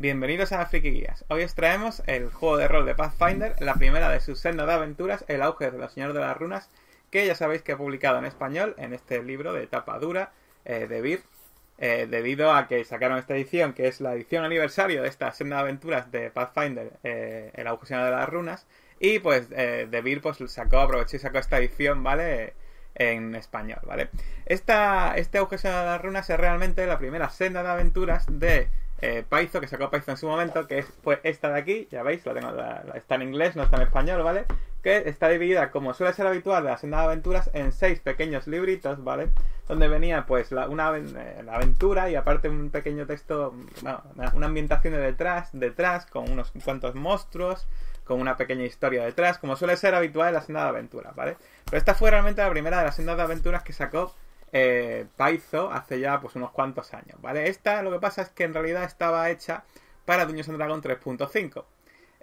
Bienvenidos a Friki Guías. Hoy os traemos el juego de rol de Pathfinder, la primera de sus sendas de aventuras, El auge de los Señor de las Runas, que ya sabéis que he publicado en español en este libro de tapa dura eh, de Vir, eh, debido a que sacaron esta edición, que es la edición aniversario de esta senda de aventuras de Pathfinder, eh, El auge de las Runas, y pues de Vir pues sacó, aprovechó y sacó esta edición, ¿vale? en español, ¿vale? Esta, este auge de las runas es realmente la primera senda de aventuras de eh, Paizo, que sacó Paizo en su momento, que es pues, esta de aquí, ya veis, la tengo, está en inglés, no está en español, ¿vale? Que está dividida, como suele ser habitual de la senda de aventuras, en seis pequeños libritos, ¿vale? Donde venía pues la, una eh, aventura y aparte un pequeño texto, bueno, una ambientación de detrás, detrás, con unos cuantos monstruos, con una pequeña historia detrás, como suele ser habitual en la senda de aventuras, ¿vale? Pero esta fue realmente la primera de la senda de aventuras que sacó Paizo eh, hace ya pues unos cuantos años, ¿vale? Esta lo que pasa es que en realidad estaba hecha para Dungeons Dragon Dragons 3.5.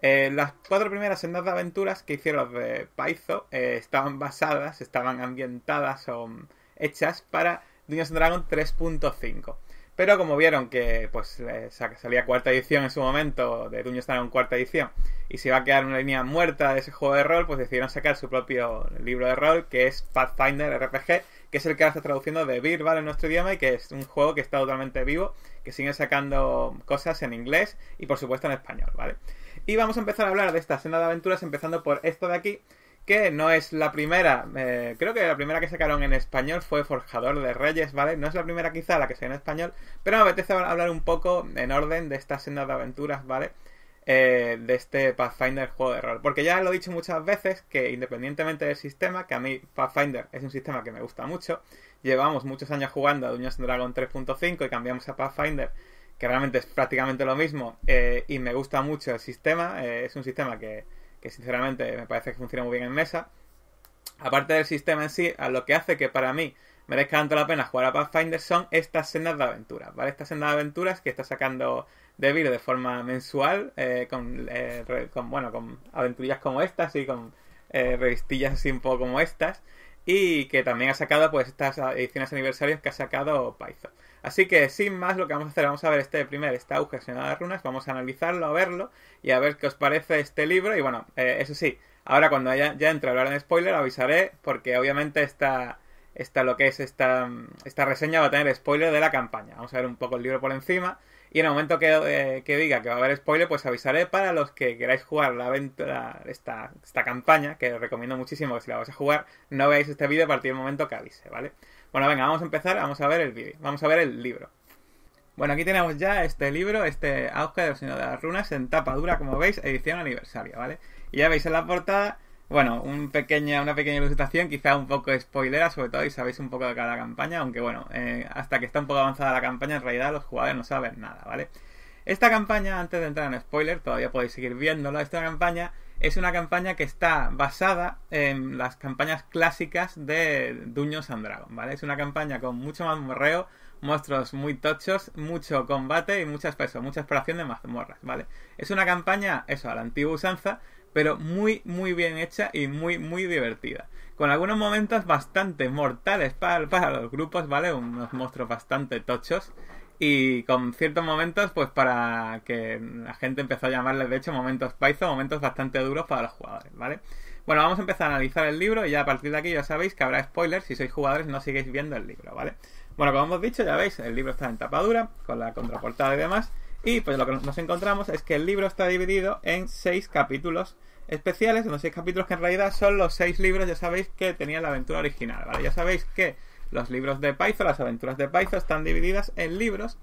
Eh, las cuatro primeras sendas de aventuras que hicieron de Paizo eh, estaban basadas, estaban ambientadas o hechas para Dungeons Dragon Dragons 3.5. Pero como vieron que pues salía cuarta edición en su momento de Dungeons Dragons cuarta edición y se iba a quedar una línea muerta de ese juego de rol, pues decidieron sacar su propio libro de rol que es Pathfinder RPG que es el que ahora está traduciendo de ¿vale? en nuestro idioma y que es un juego que está totalmente vivo, que sigue sacando cosas en inglés y por supuesto en español, ¿vale? Y vamos a empezar a hablar de esta escena de aventuras empezando por esta de aquí, que no es la primera, eh, creo que la primera que sacaron en español fue Forjador de Reyes, ¿vale? No es la primera quizá la que sea en español, pero me apetece hablar un poco en orden de esta escena de aventuras, ¿vale? Eh, de este Pathfinder juego de rol. Porque ya lo he dicho muchas veces que independientemente del sistema, que a mí Pathfinder es un sistema que me gusta mucho, llevamos muchos años jugando a Dungeons Dragon 3.5 y cambiamos a Pathfinder, que realmente es prácticamente lo mismo, eh, y me gusta mucho el sistema, eh, es un sistema que, que sinceramente me parece que funciona muy bien en mesa. Aparte del sistema en sí, a lo que hace que para mí merezca tanto la pena jugar a Pathfinder son estas sendas de aventuras, ¿vale? Estas sendas de aventuras que está sacando Devir de forma mensual, eh, eh, con, bueno, con aventurillas como estas y con eh, revistillas así un poco como estas. Y que también ha sacado pues estas ediciones aniversarios que ha sacado Python. Así que sin más lo que vamos a hacer, vamos a ver este primer esta ocasión de Runas, vamos a analizarlo, a verlo y a ver qué os parece este libro. Y bueno, eso sí, ahora cuando haya, ya entre a hablar en spoiler avisaré porque obviamente esta, esta lo que es esta, esta reseña va a tener spoiler de la campaña. Vamos a ver un poco el libro por encima y en el momento eh, que, diga que va a haber spoiler, pues avisaré para los que queráis jugar la aventura, esta, esta campaña, que os recomiendo muchísimo que si la vais a jugar, no veáis este vídeo a partir del momento que avise, ¿vale? Bueno, venga, vamos a empezar, vamos a ver el vídeo, vamos a ver el libro. Bueno, aquí tenemos ya este libro, este auge del Señor de las Runas, en tapa dura, como veis, edición aniversario, ¿vale? Y ya veis en la portada bueno, una pequeña ilustración, quizá un poco spoilera, sobre todo, y sabéis un poco de cada campaña, aunque bueno, eh, hasta que está un poco avanzada la campaña, en realidad los jugadores no saben nada, ¿vale? Esta campaña, antes de entrar en spoiler, todavía podéis seguir viéndola, esta campaña es una campaña que está basada en las campañas clásicas de Duños and Dragon, ¿vale? Es una campaña con mucho mazmorreo, monstruos muy tochos, mucho combate y muchas mucha exploración de mazmorras, ¿vale? Es una campaña, eso, a la antigua usanza, pero muy, muy bien hecha y muy, muy divertida. Con algunos momentos bastante mortales para, los grupos, ¿vale? Unos monstruos bastante tochos y con ciertos momentos, pues para que la gente empezó a llamarles, de hecho, momentos paizo momentos bastante duros para los jugadores, ¿vale? Bueno, vamos a empezar a analizar el libro y ya a partir de aquí ya sabéis que habrá spoilers si sois jugadores no sigáis viendo el libro, ¿vale? Bueno, como hemos dicho, ya veis, el libro está en tapa dura, con la contraportada y demás. Y pues lo que nos encontramos es que el libro está dividido en seis capítulos especiales, unos seis capítulos que en realidad son los seis libros, ya sabéis, que tenía la aventura original, ¿vale? Ya sabéis que los libros de Paizo, las aventuras de Paizo están divididas en libros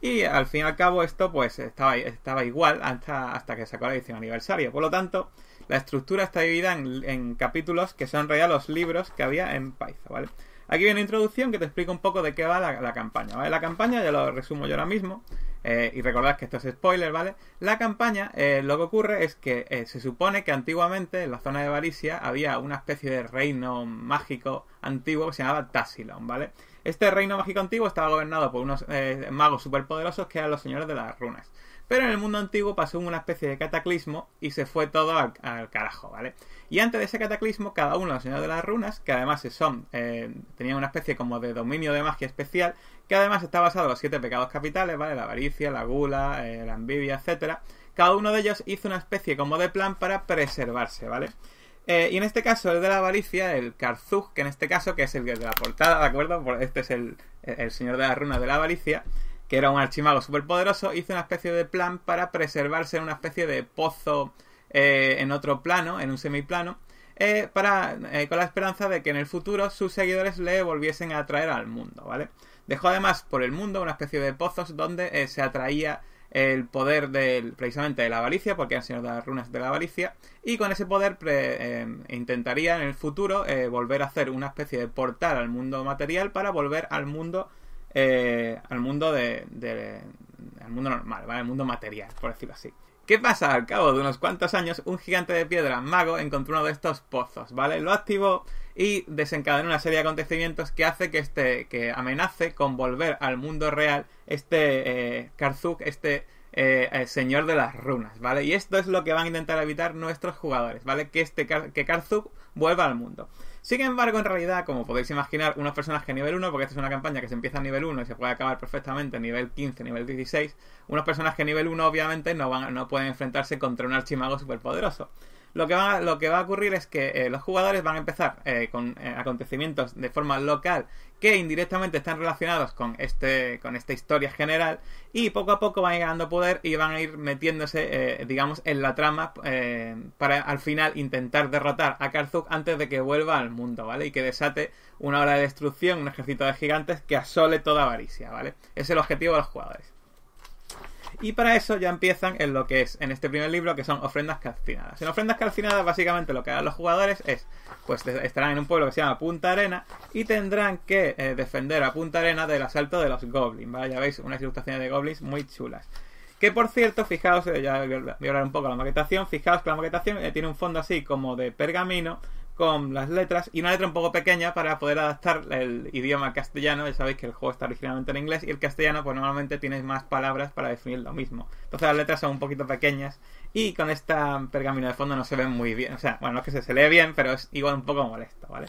y al fin y al cabo esto pues estaba, igual hasta, hasta que sacó la edición aniversario. Por lo tanto, la estructura está dividida en, capítulos que son en realidad los libros que había en Paizo, ¿vale? Aquí viene una introducción que te explica un poco de qué va la, la campaña, ¿vale? La campaña ya lo resumo yo ahora mismo. Eh, y recordad que esto es spoiler, ¿vale? La campaña, eh, lo que ocurre es que eh, se supone que antiguamente en la zona de Valicia había una especie de reino mágico antiguo que se llamaba Tassilon, ¿vale? Este reino mágico antiguo estaba gobernado por unos magos superpoderosos que eran los señores de las runas. Pero en el mundo antiguo pasó una especie de cataclismo y se fue todo al, carajo, ¿vale? Y antes de ese cataclismo, cada uno de los señores de las runas, que además son, eh, tenían una especie como de dominio de magia especial, que además está basado en los siete pecados capitales, ¿vale? La avaricia, la gula, eh, la envidia, etcétera. Cada uno de ellos hizo una especie como de plan para preservarse, ¿vale? Eh, y en este caso, el de la avaricia, el Karzug, que en este caso, que es el de la portada, ¿de acuerdo? Este es el, el señor de las runas de la avaricia que era un archimago superpoderoso, hizo una especie de plan para preservarse en una especie de pozo eh, en otro plano, en un semiplano, eh, para, eh, con la esperanza de que en el futuro sus seguidores le volviesen a atraer al mundo, ¿vale? Dejó además por el mundo una especie de pozos donde se atraía el poder del, precisamente de la Valicia, porque han sido las runas de la avaricia, y con ese poder intentaría en el futuro volver a hacer una especie de portal al mundo material para volver al mundo eh, al mundo de, mundo normal, ¿vale? Al mundo material, por decirlo así. ¿Qué pasa? Al cabo de unos cuantos años, un gigante de piedra mago encontró uno de estos pozos, ¿vale? Lo activó y desencadenó una serie de acontecimientos que hace que este, que amenace con volver al mundo real este eh, este eh, señor de las runas, ¿vale? Y esto es lo que van a intentar evitar nuestros jugadores, ¿vale? Que este que Karzuk vuelva al mundo. Sin embargo, en realidad, como podéis imaginar, unos personajes nivel 1, porque esta es una campaña que se empieza a nivel 1 y se puede acabar perfectamente a nivel 15, nivel 16, unos personajes nivel 1 obviamente no, van, no pueden enfrentarse contra un archimago superpoderoso. Lo que va, a ocurrir es que eh, los jugadores van a empezar eh, con eh, acontecimientos de forma local que indirectamente están relacionados con este con esta historia general y poco a poco van ganando poder y van a ir metiéndose digamos en la trama para al final intentar derrotar a Karzuk antes de que vuelva al mundo vale y que desate una ola de destrucción un ejército de gigantes que asole toda Avaricia, vale es el objetivo de los jugadores y para eso ya empiezan en lo que es en este primer libro, que son ofrendas calcinadas. En ofrendas calcinadas, básicamente lo que harán los jugadores es, pues estarán en un pueblo que se llama Punta Arena y tendrán que eh, defender a Punta Arena del asalto de los goblins, ¿vale? Ya veis unas ilustraciones de goblins muy chulas. Que por cierto, fijaos, eh, ya voy a hablar un poco de la maquetación, fijaos que la maquetación eh, tiene un fondo así como de pergamino con las letras y una letra un poco pequeña para poder adaptar el idioma castellano. Ya sabéis que el juego está originalmente en inglés y el castellano, pues normalmente tienes más palabras para definir lo mismo. Entonces las letras son un poquito pequeñas y con esta pergamino de fondo no se ven muy bien. O sea, bueno, no es que se, se lee bien, pero es igual un poco molesto, ¿vale?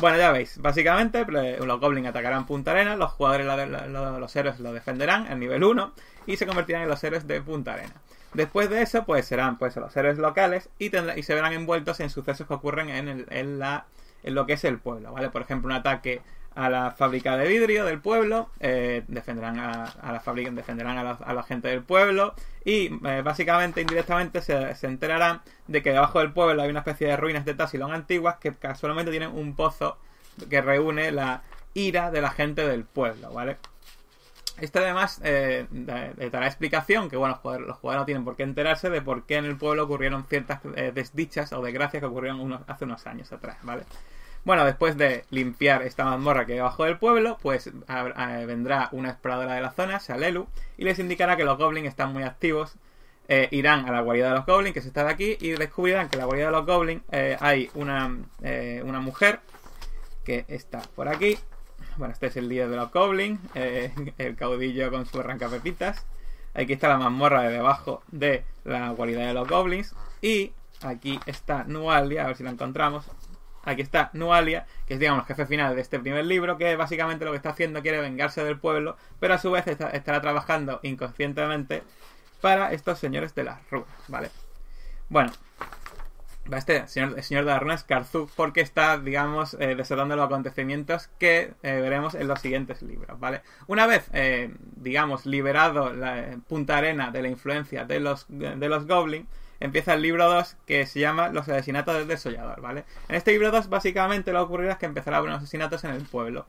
Bueno, ya veis, básicamente pues, los goblins atacarán Punta Arena, los jugadores, los héroes lo defenderán en nivel 1 y se convertirán en los héroes de Punta Arena. Después de eso, pues serán pues los héroes locales y, y se verán envueltos en sucesos que ocurren en, el, en, la, en lo que es el pueblo, ¿vale? Por ejemplo, un ataque a la fábrica de vidrio del pueblo, eh, defenderán a, la fábrica, defenderán a la, gente del pueblo y eh, básicamente indirectamente se, enterarán de que debajo del pueblo hay una especie de ruinas de Tassilon antiguas que casualmente tienen un pozo que reúne la ira de la gente del pueblo, ¿vale? Esto además eh, eh, dará explicación, que bueno, los jugadores no tienen por qué enterarse de por qué en el pueblo ocurrieron ciertas eh, desdichas o desgracias que ocurrieron hace unos años atrás, ¿vale? Bueno, después de limpiar esta mazmorra que hay debajo del pueblo, pues eh, vendrá una exploradora de la zona, Shalelu, y les indicará que los goblins están muy activos. irán a la guarida de los goblins, que se está de aquí, y descubrirán que en la guarida de los goblins hay una, una mujer que está por aquí, bueno, este es el día de los Goblins, eh, el caudillo con su pepitas. Aquí está la mazmorra de debajo de la cualidad de los Goblins. Y aquí está Nualia, a ver si la encontramos. Aquí está Nualia, que es, digamos, el jefe final de este primer libro, que básicamente lo que está haciendo quiere vengarse del pueblo, pero a su vez estará trabajando inconscientemente para estos señores de las ruas, ¿vale? Bueno, este señor, el señor de las runas, porque está, digamos, eh, los acontecimientos que eh, veremos en los siguientes libros, ¿vale? Una vez, eh, digamos, liberado la Punta Arena de la influencia de los, de los Goblins, empieza el libro 2 que se llama Los asesinatos del desollador, ¿vale? En este libro 2 básicamente lo que ocurrirá es que empezará a unos asesinatos en el pueblo.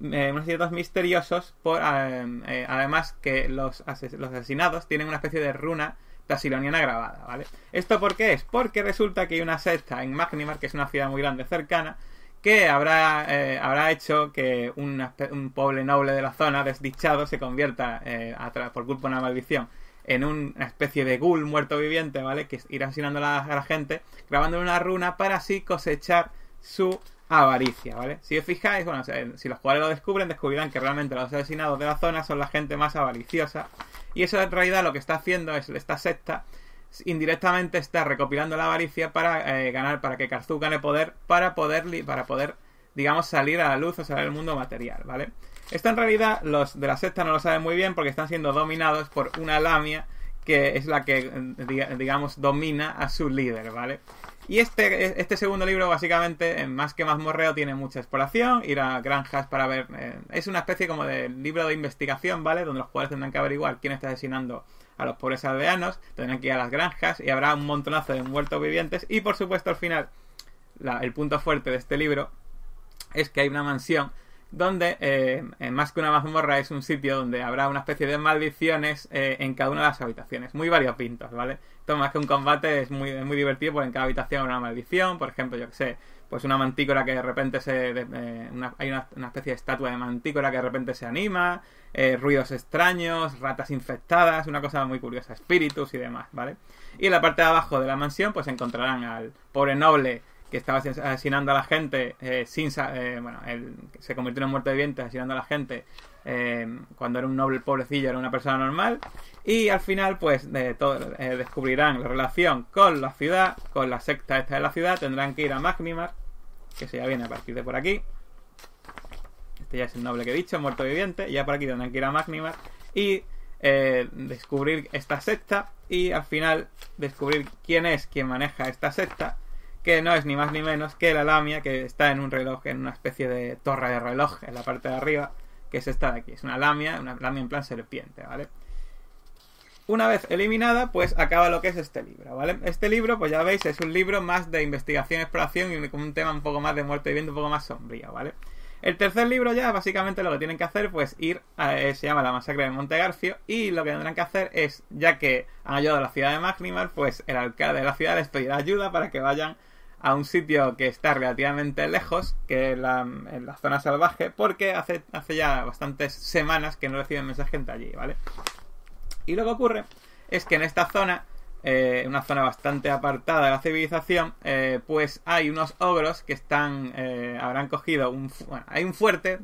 unos asesinatos misteriosos, por, además que los, los, asesinados tienen una especie de runa tasiloniana grabada, ¿vale? ¿Esto por qué es? Porque resulta que hay una secta en Magnimar, que es una ciudad muy grande cercana, que habrá, eh, habrá hecho que un pobre noble de la zona, desdichado, se convierta, eh, por culpa de una maldición, en una especie de ghoul muerto viviente, ¿vale? Que irá asesinando a la, gente, grabando una runa para así cosechar su avaricia, ¿vale? Si os fijáis, bueno, si los jugadores lo descubren, descubrirán que realmente los asesinados de la zona son la gente más avariciosa y eso en realidad lo que está haciendo es esta secta indirectamente está recopilando la avaricia para eh, ganar, para que Karzuk gane poder, para poder, para poder, digamos, salir a la luz o salir al mundo material, ¿vale? Esto en realidad los de la secta no lo saben muy bien porque están siendo dominados por una lamia que es la que, digamos, domina a su líder, ¿vale? Y este, este segundo libro, básicamente, más que más morreo tiene mucha exploración, ir a granjas para ver... Eh, es una especie como de libro de investigación, ¿vale? Donde los jugadores tendrán que averiguar quién está asesinando a los pobres aldeanos, tendrán que ir a las granjas y habrá un montonazo de muertos vivientes. Y, por supuesto, al final, el punto fuerte de este libro es que hay una mansión donde eh, eh, más que una mazmorra es un sitio donde habrá una especie de maldiciones eh, en cada una de las habitaciones, muy variopintos, ¿vale? Esto más que un combate es muy, muy divertido porque en cada habitación hay una maldición, por ejemplo, yo que sé, pues una mantícora que de repente se... hay una, una, especie de estatua de mantícora que de repente se anima, ruidos extraños, ratas infectadas, una cosa muy curiosa, espíritus y demás, ¿vale? Y en la parte de abajo de la mansión pues encontrarán al pobre noble que estaba asesinando a la gente eh, sin eh, bueno se convirtió en muerto viviente asesinando a la gente eh, cuando era un noble pobrecillo era una persona normal y al final pues descubrirán la relación con la ciudad con la secta esta de la ciudad tendrán que ir a Magnimar que se ya viene a partir de por aquí este ya es el noble que he dicho muerto viviente ya por aquí tendrán que ir a Magnimar y descubrir esta secta y al final descubrir quién es quien maneja esta secta que no es ni más ni menos que la lamia que está en un reloj, en una especie de torre de reloj en la parte de arriba, que es esta de aquí. Es una lamia, una lamia en plan serpiente, ¿vale? Una vez eliminada, pues acaba lo que es este libro, ¿vale? Este libro, pues ya veis, es un libro más de investigación, exploración y con un tema un poco más de muerte y viento, un poco más sombrío, ¿vale? El tercer libro ya, básicamente lo que tienen que hacer, pues ir, a, eh, se llama La masacre de Montegarcio, y lo que tendrán que hacer es, ya que han ayudado a la ciudad de Magnimar pues el alcalde de la ciudad les pedirá ayuda para que vayan a un sitio que está relativamente lejos, que la, en la zona salvaje, porque hace, hace ya bastantes semanas que no reciben mensaje de allí, ¿vale? Y lo que ocurre es que en esta zona, eh, una zona bastante apartada de la civilización, eh, pues hay unos ogros que están, eh, habrán cogido un, bueno, hay un fuerte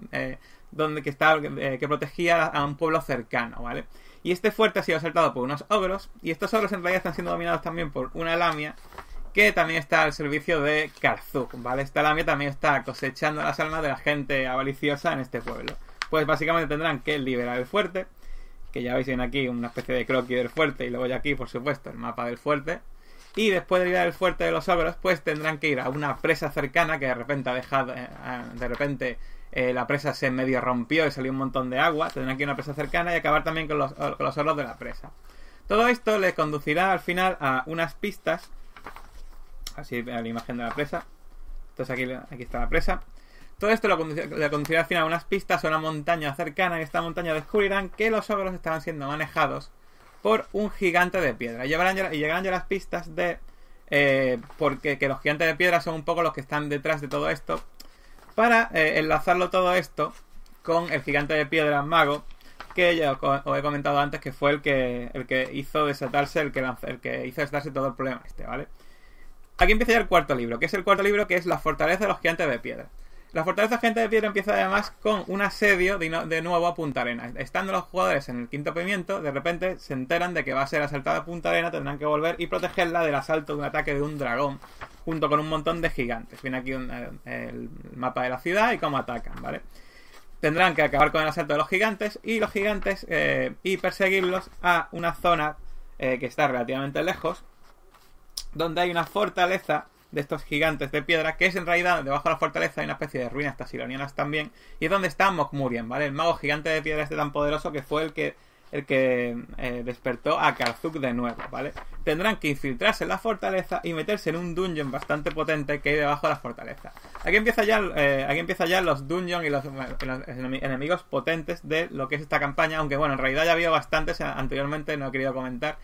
donde que está que protegía a un pueblo cercano, ¿vale? Y este fuerte ha sido asaltado por unos ogros, y estos ogros en realidad están siendo dominados también por una lamia que también está al servicio de Karzuk, ¿vale? Esta lamia también está cosechando las almas de la gente avariciosa en este pueblo. Pues básicamente tendrán que liberar el fuerte, que ya veis en aquí una especie de croquis del fuerte, y luego ya aquí, por supuesto, el mapa del fuerte. Y después de liberar el fuerte de los ogros, pues tendrán que ir a una presa cercana que de repente ha dejado, eh, de repente eh, la presa se medio rompió y salió un montón de agua. Tendrán que ir a una presa cercana y acabar también con los, con de la presa. Todo esto les conducirá al final a unas pistas así la imagen de la presa. Entonces aquí, aquí está la presa. Todo esto lo, conducirá al final a unas pistas o una montaña cercana. En esta montaña descubrirán que los ogros estaban siendo manejados por un gigante de piedra. Y llegarán, ya las pistas de eh, porque que los gigantes de piedra son un poco los que están detrás de todo esto. Para eh, enlazarlo todo esto con el gigante de piedra mago, que ya os, he comentado antes que fue el que, el que hizo desatarse, el que, el que hizo desatarse todo el problema este, ¿vale? Aquí empieza ya el cuarto libro, que es el cuarto libro que es La fortaleza de los gigantes de piedra. La fortaleza de los gigantes de piedra empieza además con un asedio de, nuevo a Punta Arena. Estando los jugadores en el quinto pimiento, de repente se enteran de que va a ser asaltada Punta Arena, tendrán que volver y protegerla del asalto de un ataque de un dragón, junto con un montón de gigantes. Viene aquí eh, el mapa de la ciudad y cómo atacan, ¿vale? Tendrán que acabar con el asalto de los gigantes y los gigantes eh, y perseguirlos a una zona eh, que está relativamente lejos donde hay una fortaleza de estos gigantes de piedra, que es en realidad debajo de la fortaleza hay una especie de ruinas tasilonianas también, y es donde está Mokmurien ¿vale? El mago gigante de piedra este tan poderoso que fue el que el que eh, despertó a Karzuk de nuevo, ¿vale? Tendrán que infiltrarse en la fortaleza y meterse en un dungeon bastante potente que hay debajo de la fortaleza. Aquí empieza ya, eh, aquí empieza ya los dungeons y los, los, enemigos potentes de lo que es esta campaña, aunque bueno, en realidad ya había bastantes eh, anteriormente, no he querido comentar,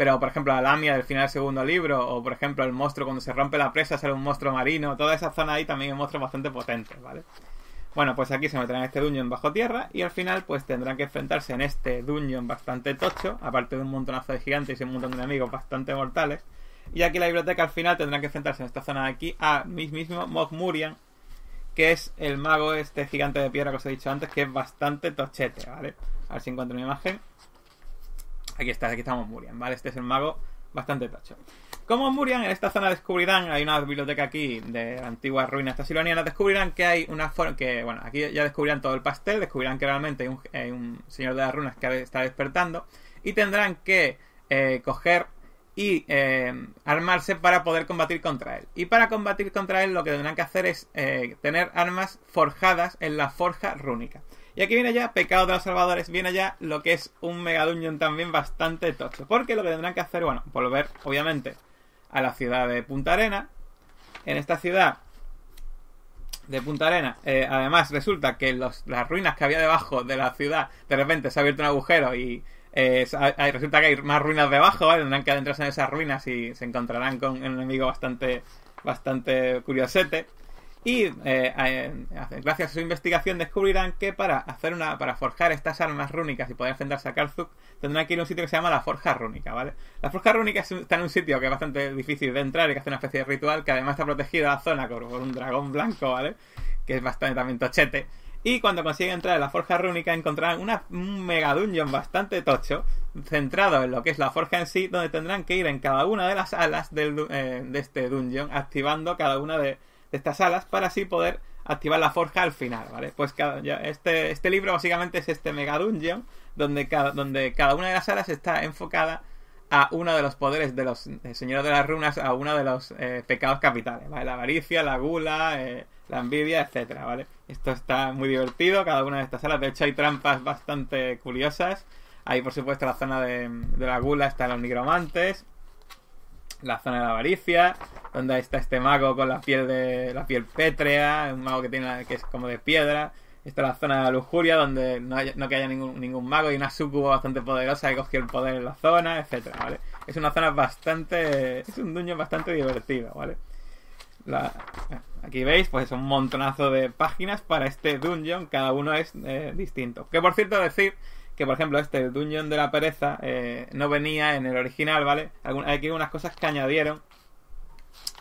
pero, por ejemplo, la lamia del final del segundo libro, o por ejemplo, el monstruo cuando se rompe la presa sale un monstruo marino, toda esa zona ahí también es monstruo bastante potente, ¿vale? Bueno, pues aquí se meterán este dungeon bajo tierra y al final pues tendrán que enfrentarse en este dungeon bastante tocho, aparte de un montonazo de gigantes y un montón de enemigos bastante mortales. Y aquí la biblioteca al final tendrán que enfrentarse en esta zona de aquí a mismo Mogmurian, que es el mago este gigante de piedra que os he dicho antes, que es bastante tochete, ¿vale? A ver si encuentro mi imagen. Aquí está, aquí estamos Murian, ¿vale? Este es el mago bastante tacho. Como Murian, en esta zona descubrirán, hay una biblioteca aquí de antiguas ruinas tasilonianas, descubrirán que hay una forma, que bueno, aquí ya descubrirán todo el pastel, descubrirán que realmente hay un, señor de las runas que está despertando y tendrán que eh, coger y eh, armarse para poder combatir contra él. Y para combatir contra él lo que tendrán que hacer es eh, tener armas forjadas en la forja rúnica. Y aquí viene ya Pecado de los Salvadores, viene ya lo que es un Mega también bastante tocho. Porque lo que tendrán que hacer, bueno, volver obviamente a la ciudad de Punta Arena. En esta ciudad de Punta Arena, eh, además resulta que las ruinas que había debajo de la ciudad, de repente se ha abierto un agujero y eh, resulta que hay más ruinas debajo, ¿vale? Tendrán que adentrarse en esas ruinas y se encontrarán con un enemigo bastante, bastante curiosete. Y eh, gracias a su investigación descubrirán que para hacer una para forjar estas armas rúnicas y poder enfrentarse a Karzuk, tendrán que ir a un sitio que se llama la Forja Rúnica, ¿vale? La Forja Rúnica está en un sitio que es bastante difícil de entrar y que hace una especie de ritual que además está protegida la zona por un dragón blanco, ¿vale? Que es bastante también tochete. Y cuando consiguen entrar en la Forja Rúnica encontrarán un mega dungeon bastante tocho, centrado en lo que es la forja en sí, donde tendrán que ir en cada una de las alas del, eh, de este dungeon, activando cada una de de estas alas para así poder activar la forja al final, ¿vale? Pues cada, este, este libro básicamente es este mega dungeon donde cada, donde cada una de las alas está enfocada a uno de los poderes de los señores de las runas, a uno de los eh, pecados capitales, ¿vale? La avaricia, la gula, eh, la envidia, etcétera, ¿vale? Esto está muy divertido, cada una de estas alas De hecho, hay trampas bastante curiosas. Hay, por supuesto, la zona de, de la gula, están los nigromantes la zona de la avaricia, donde está este mago con la piel de la piel pétrea, un mago que tiene que es como de piedra. Está la zona de la lujuria, donde no, que haya ningún, ningún mago y una sucubo bastante poderosa que cogió el poder en la zona, etcétera, Es una zona bastante... es un dungeon bastante divertido, ¿vale? aquí veis, pues es un montonazo de páginas para este dungeon, cada uno es eh, distinto. Que por cierto, decir que por ejemplo este el Dungeon de la Pereza eh, no venía en el original, ¿vale? Hay aquí hay unas cosas que añadieron,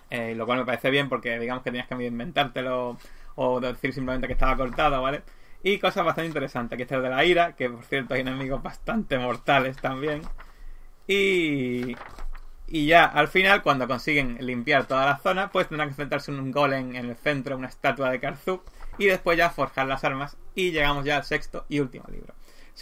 eh, lo cual me parece bien porque digamos que tenías que inventártelo o decir simplemente que estaba cortado, ¿vale? Y cosas bastante interesantes, Aquí está el de la ira, que por cierto hay enemigos bastante mortales también. Y, y ya al final, cuando consiguen limpiar toda la zona, pues tendrán que enfrentarse a un golem en el centro, una estatua de Karzuk, y después ya forjar las armas. Y llegamos ya al sexto y último libro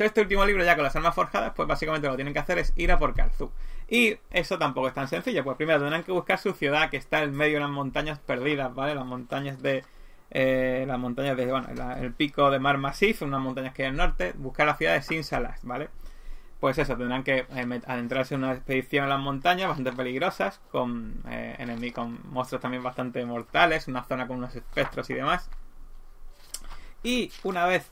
este último libro ya con las armas forjadas, pues básicamente lo que tienen que hacer es ir a por Karzu. Y eso tampoco es tan sencillo, pues primero tendrán que buscar su ciudad que está en medio de las montañas perdidas, ¿vale? Las montañas de... Eh, las montañas de... bueno, el pico de Mar Masif, unas montañas que hay al norte, buscar la ciudad de salas ¿vale? Pues eso, tendrán que eh, adentrarse en una expedición a las montañas bastante peligrosas, con, eh, enemigos, con monstruos también bastante mortales, una zona con unos espectros y demás. Y una vez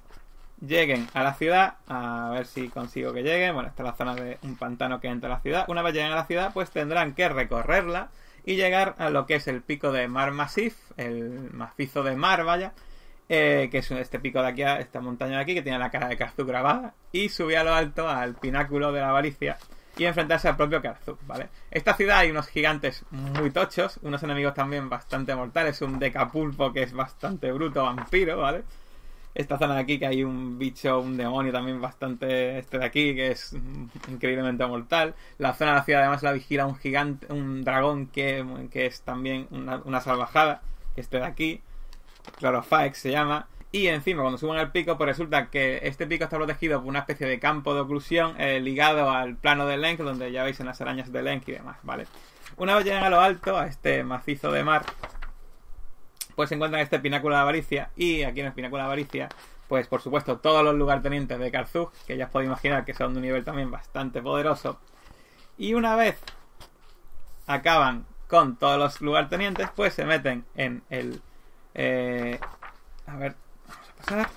lleguen a la ciudad, a ver si consigo que lleguen. Bueno, esta es la zona de un pantano que entra a la ciudad. Una vez lleguen a la ciudad, pues tendrán que recorrerla y llegar a lo que es el pico de Mar Massif... el macizo de Mar, vaya, eh, que es este pico de aquí, esta montaña de aquí, que tiene la cara de Karzú grabada, y subir a lo alto al pináculo de la Valicia... y enfrentarse al propio Karzú, ¿vale? Esta ciudad hay unos gigantes muy tochos, unos enemigos también bastante mortales, un decapulpo que es bastante bruto, vampiro, ¿vale? esta zona de aquí que hay un bicho, un demonio también bastante este de aquí, que es increíblemente mortal. La zona de la ciudad además la vigila un gigante, un dragón que, es también una, salvajada, que este de aquí, Clorofax se llama. Y encima, cuando suben al pico, pues resulta que este pico está protegido por una especie de campo de oclusión eh, ligado al plano de Lenk, donde ya veis en las arañas de Lenk y demás, ¿vale? Una vez llegan a lo alto, a este macizo de mar, pues se encuentran este Pináculo de Avaricia. Y aquí en el Pináculo de Avaricia, pues por supuesto, todos los lugartenientes de Karzug, que ya os podéis imaginar que son de un nivel también bastante poderoso. Y una vez acaban con todos los lugartenientes, pues se meten en el. Eh, a ver, vamos a pasar.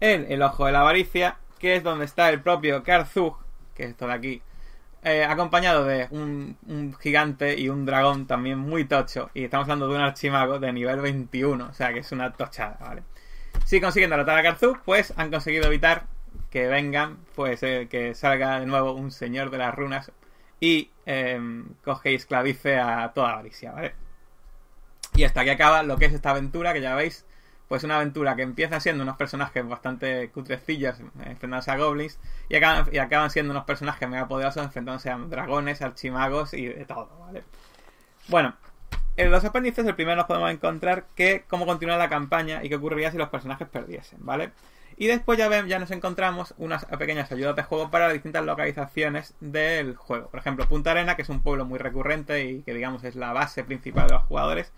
En el ojo de la avaricia, que es donde está el propio Karzug, que es esto de aquí, eh, acompañado de un, gigante y un dragón también muy tocho. Y estamos hablando de un archimago de nivel 21, o sea que es una tochada, ¿vale? Si consiguen derrotar a Karzuk, pues han conseguido evitar que vengan, pues eh, que salga de nuevo un señor de las runas y em, coge y esclavice a toda Galicia ¿vale? Y hasta aquí acaba lo que es esta aventura, que ya veis, pues una aventura que empieza siendo unos personajes bastante cutrecillas eh, enfrentándose a goblins y acaban, siendo unos personajes mega poderosos enfrentándose a dragones, archimagos y de todo, ¿vale? Bueno, en los apéndices el primero nos podemos encontrar que cómo continúa la campaña y qué ocurriría si los personajes perdiesen, ¿vale? Y después ya, ven, ya nos encontramos unas pequeñas ayudas de juego para las distintas localizaciones del juego. Por ejemplo, Punta Arena, que es un pueblo muy recurrente y que digamos es la base principal de los jugadores,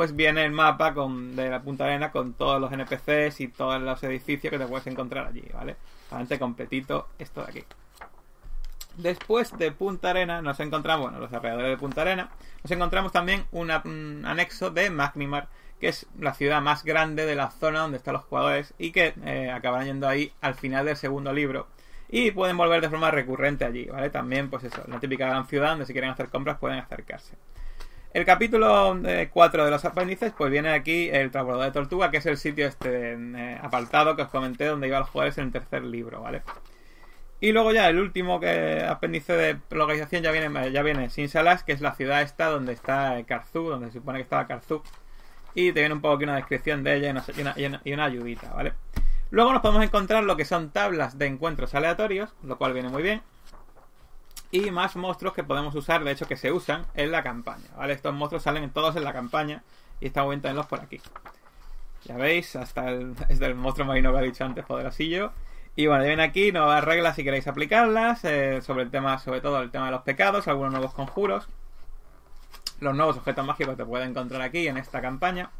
pues viene el mapa de la Punta Arena con todos los NPCs y todos los edificios que te puedes encontrar allí, ¿vale? Bastante completito esto de aquí. Después de Punta Arena nos encontramos, bueno, los alrededores de Punta Arena, nos encontramos también un anexo de Magnimar, que es la ciudad más grande de la zona donde están los jugadores y que eh, acabarán yendo ahí al final del segundo libro. Y pueden volver de forma recurrente allí, ¿vale? También, pues eso, la típica gran ciudad donde si quieren hacer compras pueden acercarse. El capítulo 4 eh, de los apéndices, pues viene aquí el Trabajador de tortuga, que es el sitio este eh, apartado que os comenté donde iba los jugadores en el tercer libro, ¿vale? Y luego ya el último que apéndice de localización ya viene, ya viene Sin Salas, que es la ciudad esta donde está Karzú, donde se supone que estaba Karzú. Y te viene un poco aquí una descripción de ella y una, y una, ayudita, ¿vale? Luego nos podemos encontrar lo que son tablas de encuentros aleatorios, lo cual viene muy bien y más monstruos que podemos usar, de hecho que se usan en la campaña, ¿vale? Estos monstruos salen todos en la campaña y están bien los por aquí. Ya veis, hasta el, es el monstruo marino que ha dicho antes, poderosillo. Y bueno, ya ven aquí nuevas reglas si queréis aplicarlas, eh, sobre el tema, sobre todo el tema de los pecados, algunos nuevos conjuros. Los nuevos objetos mágicos te pueden encontrar aquí en esta campaña.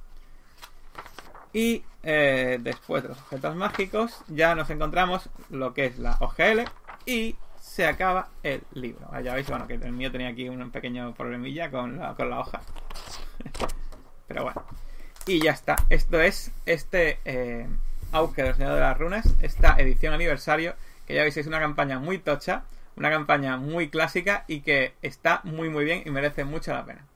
Y eh, después de los objetos mágicos ya nos encontramos lo que es la OGL y se acaba el libro. Ah, ya veis, bueno, que el mío tenía aquí un pequeño problemilla con la, hoja. Pero bueno. Y ya está. Esto es este eh, Auge del Señor de las Runas, esta edición aniversario, que ya veis es una campaña muy tocha, una campaña muy clásica y que está muy muy bien y merece mucho la pena.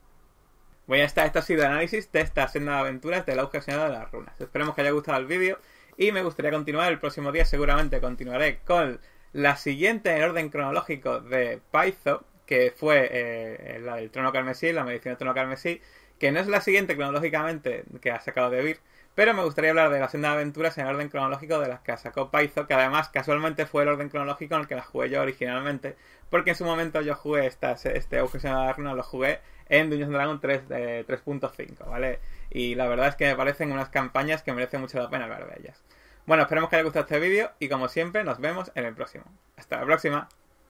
Voy a estar, esto ha sido el análisis de esta senda de aventuras del Auge del Señor de las Runas. Esperemos que haya gustado el vídeo y me gustaría continuar el próximo día, seguramente continuaré con la siguiente en orden cronológico de Paizo, que fue eh, la del trono carmesí, la medicina del trono carmesí, que no es la siguiente cronológicamente que ha sacado de Vir, pero me gustaría hablar de la senda de aventuras en orden cronológico de las que sacó Paizo, que además casualmente fue el orden cronológico en el que las jugué yo originalmente, porque en su momento yo jugué este Obsesión de la Runa, lo jugué en Dungeons Dragon 3, eh, 3.5, ¿vale? Y la verdad es que me parecen unas campañas que merecen mucho la pena hablar de ellas. Bueno, esperemos que haya gustado este vídeo y como siempre nos vemos en el próximo. Hasta la próxima.